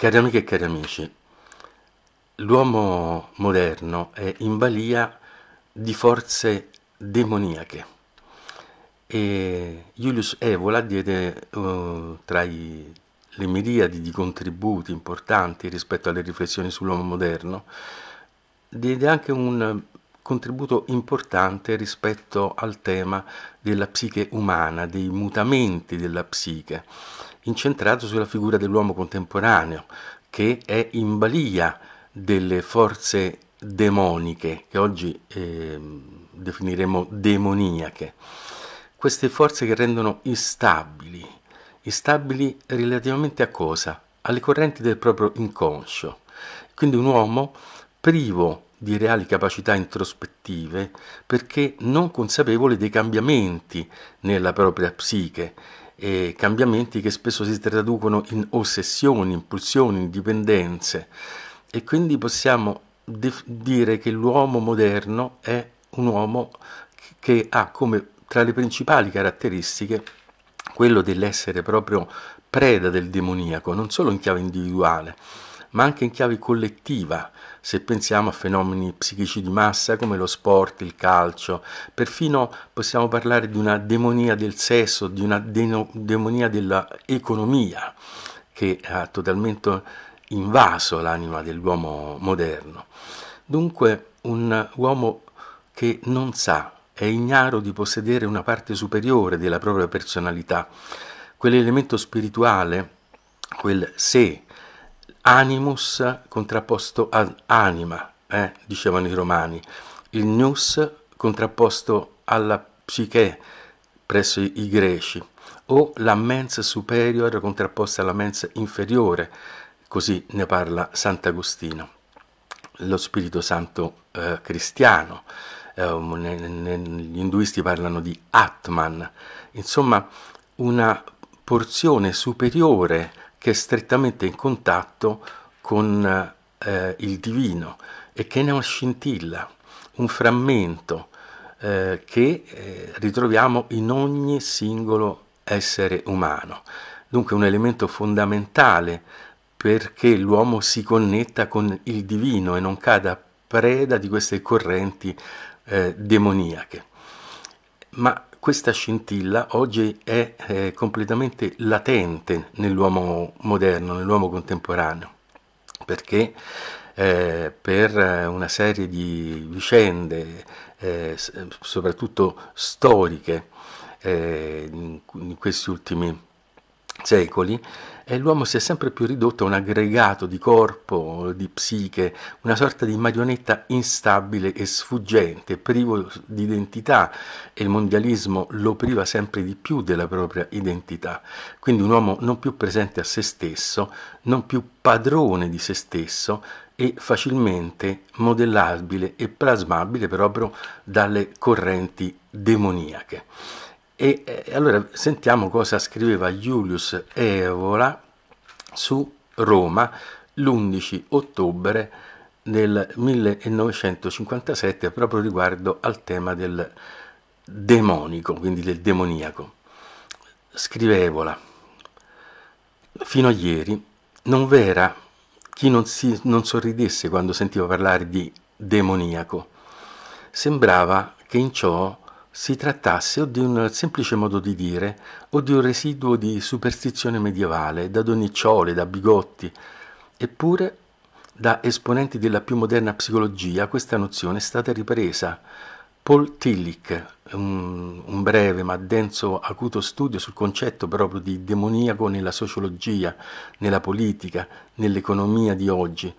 Cari amiche e cari amici, l'uomo moderno è in balia di forze demoniache e Julius Evola diede uh, tra i, le miriadi di contributi importanti rispetto alle riflessioni sull'uomo moderno, diede anche un contributo importante rispetto al tema della psiche umana, dei mutamenti della psiche, incentrato sulla figura dell'uomo contemporaneo che è in balia delle forze demoniche, che oggi eh, definiremo demoniache. Queste forze che rendono instabili, instabili relativamente a cosa? Alle correnti del proprio inconscio. Quindi un uomo privo di reali capacità introspettive perché non consapevole dei cambiamenti nella propria psiche, eh, cambiamenti che spesso si traducono in ossessioni, impulsioni, indipendenze. e quindi possiamo def- dire che l'uomo moderno è un uomo che ha come tra le principali caratteristiche quello dell'essere proprio preda del demoniaco, non solo in chiave individuale, ma anche in chiave collettiva, se pensiamo a fenomeni psichici di massa come lo sport, il calcio, perfino possiamo parlare di una demonia del sesso, di una deno- demonia dell'economia che ha totalmente invaso l'anima dell'uomo moderno. Dunque un uomo che non sa, è ignaro di possedere una parte superiore della propria personalità, quell'elemento spirituale, quel sé animus contrapposto ad anima, eh, dicevano i romani, il nous contrapposto alla psiche presso i greci, o la mens superior contrapposta alla mens inferiore, così ne parla Sant'Agostino, lo Spirito Santo eh, cristiano. Ehm, gli induisti parlano di Atman, insomma una porzione superiore che è strettamente in contatto con eh, il divino e che ne è una scintilla, un frammento eh, che eh, ritroviamo in ogni singolo essere umano. Dunque un elemento fondamentale perché l'uomo si connetta con il divino e non cada preda di queste correnti eh, demoniache. Ma questa scintilla oggi è eh, completamente latente nell'uomo moderno, nell'uomo contemporaneo, perché eh, per una serie di vicende, eh, soprattutto storiche, eh, in questi ultimi anni, secoli e eh, l'uomo si è sempre più ridotto a un aggregato di corpo, di psiche, una sorta di marionetta instabile e sfuggente, privo di identità e il mondialismo lo priva sempre di più della propria identità. Quindi un uomo non più presente a se stesso, non più padrone di se stesso e facilmente modellabile e plasmabile proprio dalle correnti demoniache. E, e allora sentiamo cosa scriveva Julius Evola su Roma l'11 ottobre del 1957 proprio riguardo al tema del demonico, quindi del demoniaco. Scrivevola, fino a ieri non v'era chi non, si, non sorridesse quando sentiva parlare di demoniaco. Sembrava che in ciò si trattasse o di un semplice modo di dire o di un residuo di superstizione medievale, da donicciole, da bigotti, eppure da esponenti della più moderna psicologia questa nozione è stata ripresa. Paul Tillich, un, un, breve ma denso acuto studio sul concetto proprio di demoniaco nella sociologia, nella politica, nell'economia di oggi,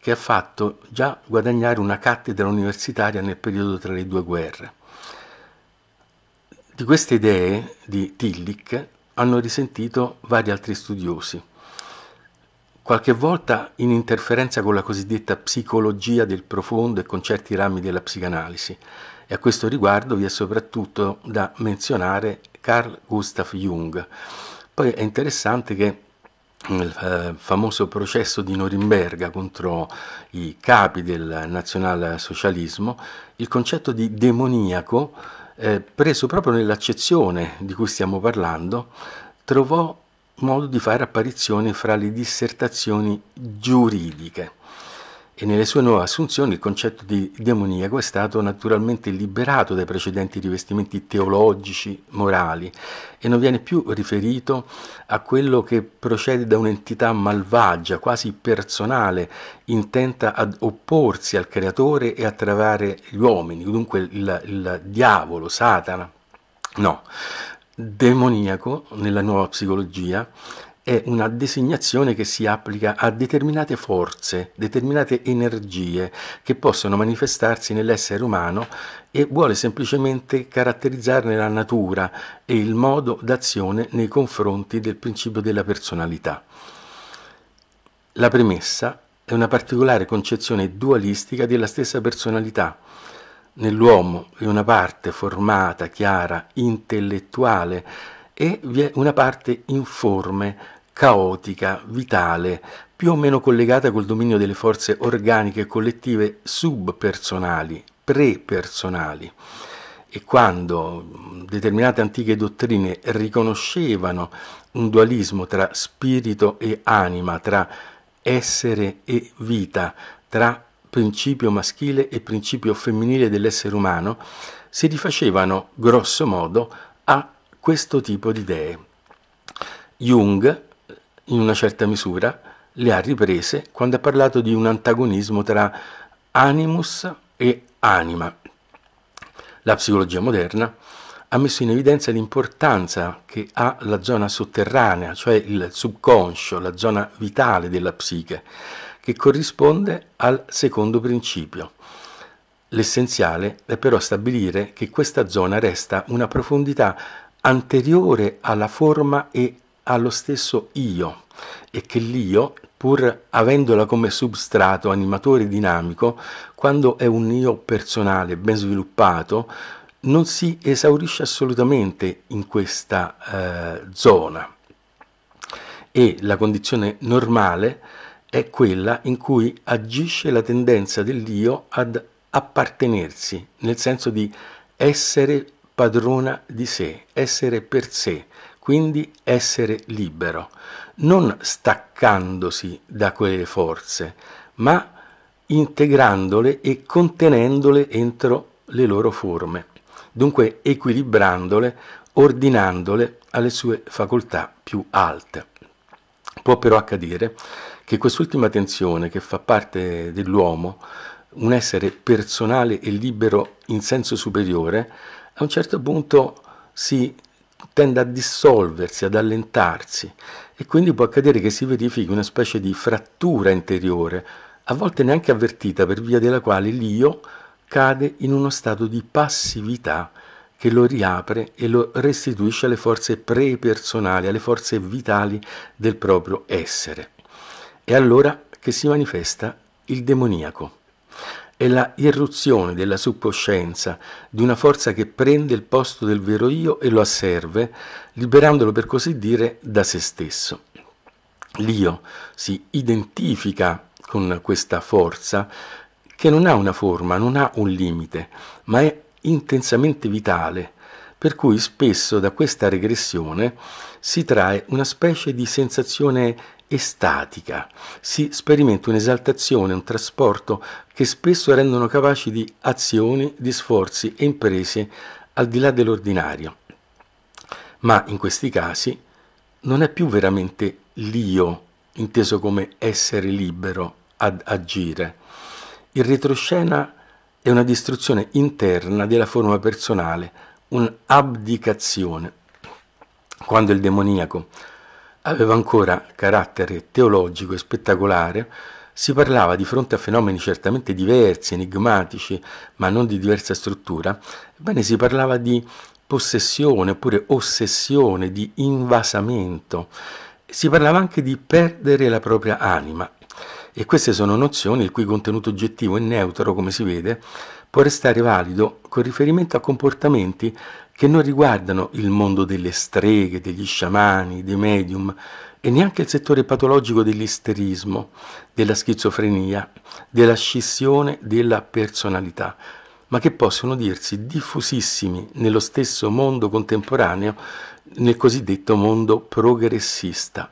che ha fatto già guadagnare una cattedra universitaria nel periodo tra le due guerre. Di queste idee di Tillich hanno risentito vari altri studiosi, qualche volta in interferenza con la cosiddetta psicologia del profondo e con certi rami della psicanalisi, e a questo riguardo vi è soprattutto da menzionare Carl Gustav Jung. Poi è interessante che nel mm, eh, famoso processo di Norimberga contro i capi del nazionalsocialismo, il concetto di demoniaco eh, preso proprio nell'accezione di cui stiamo parlando, trovò modo di fare apparizione fra le dissertazioni giuridiche e nelle sue nuove assunzioni il concetto di demoniaco è stato naturalmente liberato dai precedenti rivestimenti teologici, morali e non viene più riferito a quello che procede da un'entità malvagia, quasi personale, intenta ad opporsi al creatore e a travare gli uomini, dunque il, il diavolo, Satana. No, demoniaco nella nuova psicologia è una designazione che si applica a determinate forze, determinate energie che possono manifestarsi nell'essere umano e vuole semplicemente caratterizzarne la natura e il modo d'azione nei confronti del principio della personalità. La premessa è una particolare concezione dualistica della stessa personalità. Nell'uomo è una parte formata, chiara, intellettuale, e vi è una parte informe, caotica, vitale, più o meno collegata col dominio delle forze organiche e collettive subpersonali, prepersonali. E quando mm, determinate antiche dottrine riconoscevano un dualismo tra spirito e anima, tra essere e vita, tra principio maschile e principio femminile dell'essere umano, si rifacevano grosso modo a questo tipo di idee. Jung in una certa misura le ha riprese quando ha parlato di un antagonismo tra animus e anima. La psicologia moderna ha messo in evidenza l'importanza che ha la zona sotterranea, cioè il subconscio, la zona vitale della psiche, che corrisponde al secondo principio. L'essenziale è però stabilire che questa zona resta una profondità anteriore alla forma e allo stesso io e che l'io, pur avendola come substrato animatore dinamico, quando è un io personale ben sviluppato, non si esaurisce assolutamente in questa eh, zona. E la condizione normale è quella in cui agisce la tendenza dell'io ad appartenersi, nel senso di essere padrona di sé, essere per sé, quindi essere libero, non staccandosi da quelle forze, ma integrandole e contenendole entro le loro forme, dunque equilibrandole, ordinandole alle sue facoltà più alte. Può però accadere che quest'ultima tensione che fa parte dell'uomo, un essere personale e libero in senso superiore, a un certo punto si tende a dissolversi, ad allentarsi e quindi può accadere che si verifichi una specie di frattura interiore, a volte neanche avvertita per via della quale l'io cade in uno stato di passività che lo riapre e lo restituisce alle forze prepersonali, alle forze vitali del proprio essere. È allora che si manifesta il demoniaco è la irruzione della subconscienza, di una forza che prende il posto del vero io e lo asserve, liberandolo per così dire da se stesso. L'io si identifica con questa forza che non ha una forma, non ha un limite, ma è intensamente vitale, per cui spesso da questa regressione si trae una specie di sensazione estatica, si sperimenta un'esaltazione, un trasporto che spesso rendono capaci di azioni, di sforzi e imprese al di là dell'ordinario. Ma in questi casi non è più veramente l'io inteso come essere libero ad agire. Il retroscena è una distruzione interna della forma personale, un'abdicazione. Quando il demoniaco aveva ancora carattere teologico e spettacolare, si parlava di fronte a fenomeni certamente diversi, enigmatici, ma non di diversa struttura, ebbene si parlava di possessione oppure ossessione, di invasamento, si parlava anche di perdere la propria anima. E queste sono nozioni il cui contenuto oggettivo e neutro, come si vede, può restare valido con riferimento a comportamenti che non riguardano il mondo delle streghe, degli sciamani, dei medium e neanche il settore patologico dell'isterismo, della schizofrenia, della scissione della personalità, ma che possono dirsi diffusissimi nello stesso mondo contemporaneo, nel cosiddetto mondo progressista.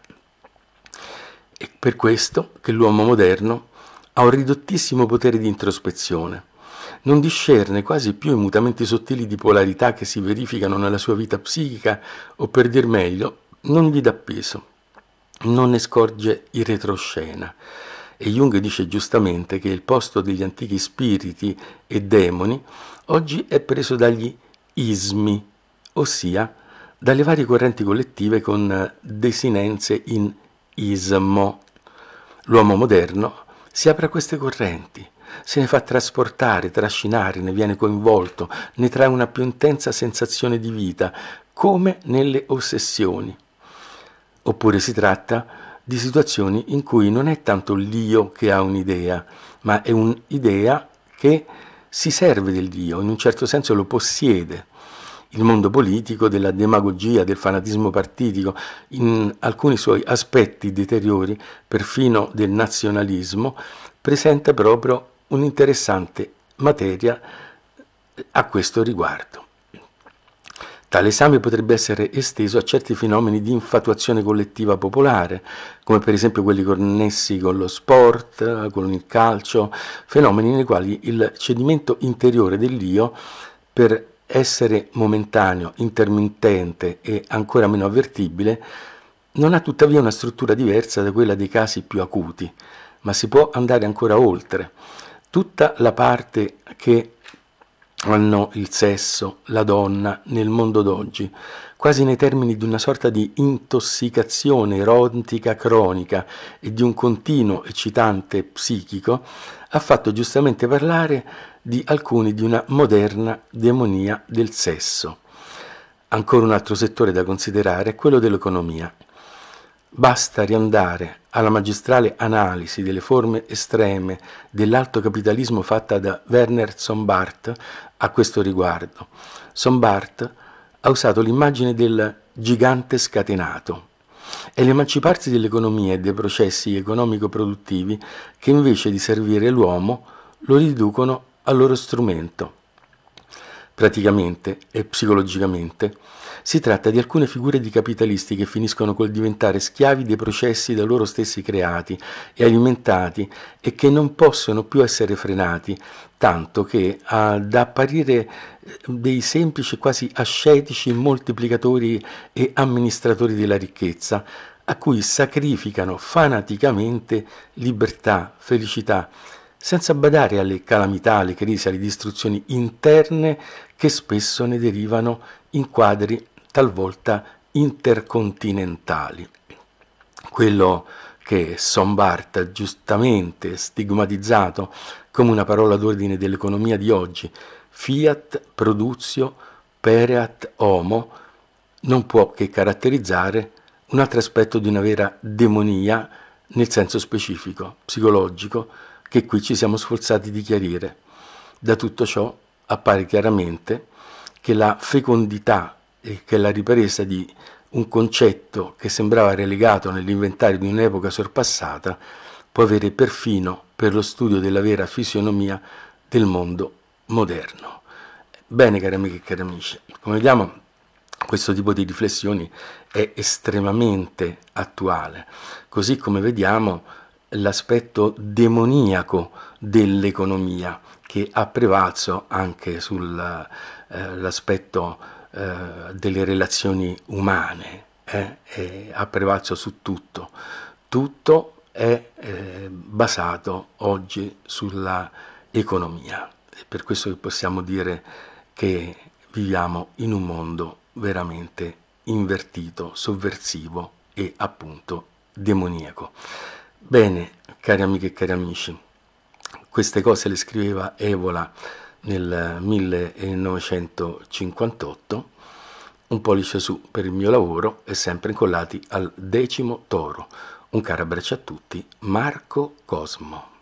È per questo che l'uomo moderno ha un ridottissimo potere di introspezione non discerne quasi più i mutamenti sottili di polarità che si verificano nella sua vita psichica o per dir meglio, non gli dà peso, non ne scorge il retroscena. E Jung dice giustamente che il posto degli antichi spiriti e demoni oggi è preso dagli ismi, ossia dalle varie correnti collettive con desinenze in ismo. L'uomo moderno si apre a queste correnti se ne fa trasportare, trascinare, ne viene coinvolto, ne trae una più intensa sensazione di vita, come nelle ossessioni. Oppure si tratta di situazioni in cui non è tanto l'io che ha un'idea, ma è un'idea che si serve del Dio, in un certo senso lo possiede. Il mondo politico, della demagogia, del fanatismo partitico, in alcuni suoi aspetti deteriori, perfino del nazionalismo, presenta proprio un'interessante materia eh, a questo riguardo. Tale esame potrebbe essere esteso a certi fenomeni di infatuazione collettiva popolare, come per esempio quelli connessi con lo sport, con il calcio, fenomeni nei quali il cedimento interiore dell'io per essere momentaneo, intermittente e ancora meno avvertibile, non ha tuttavia una struttura diversa da quella dei casi più acuti, ma si può andare ancora oltre tutta la parte che hanno il sesso, la donna nel mondo d'oggi, quasi nei termini di una sorta di intossicazione erotica cronica e di un continuo eccitante psichico, ha fatto giustamente parlare di alcuni di una moderna demonia del sesso. Ancora un altro settore da considerare è quello dell'economia. Basta riandare alla magistrale analisi delle forme estreme dell'alto capitalismo fatta da Werner Sombart a questo riguardo. Sombart ha usato l'immagine del gigante scatenato e l'emanciparsi dell'economia e dei processi economico-produttivi che invece di servire l'uomo lo riducono al loro strumento. Praticamente e psicologicamente si tratta di alcune figure di capitalisti che finiscono col diventare schiavi dei processi da loro stessi creati e alimentati e che non possono più essere frenati, tanto che ad apparire eh, dei semplici quasi ascetici moltiplicatori e amministratori della ricchezza, a cui sacrificano fanaticamente libertà, felicità senza badare alle calamità, alle crisi, alle distruzioni interne che spesso ne derivano in quadri talvolta intercontinentali. Quello che Sombart ha giustamente stigmatizzato come una parola d'ordine dell'economia di oggi, fiat produzio pereat homo, non può che caratterizzare un altro aspetto di una vera demonia nel senso specifico, psicologico, che qui ci siamo sforzati di chiarire. Da tutto ciò appare chiaramente che la fecondità e che la ripresa di un concetto che sembrava relegato nell'inventario di un'epoca sorpassata può avere perfino per lo studio della vera fisionomia del mondo moderno. Bene, cari amiche e cari amici, come vediamo questo tipo di riflessioni è estremamente attuale, così come vediamo l'aspetto demoniaco dell'economia che ha prevalso anche sull'aspetto eh, eh, delle relazioni umane, eh? ha prevalso su tutto. Tutto è eh, basato oggi sull'economia. È per questo che possiamo dire che viviamo in un mondo veramente invertito, sovversivo e appunto demoniaco. Bene, cari amiche e cari amici, queste cose le scriveva Evola nel 1958, un pollice su per il mio lavoro e sempre incollati al decimo toro. Un caro abbraccio a tutti, Marco Cosmo.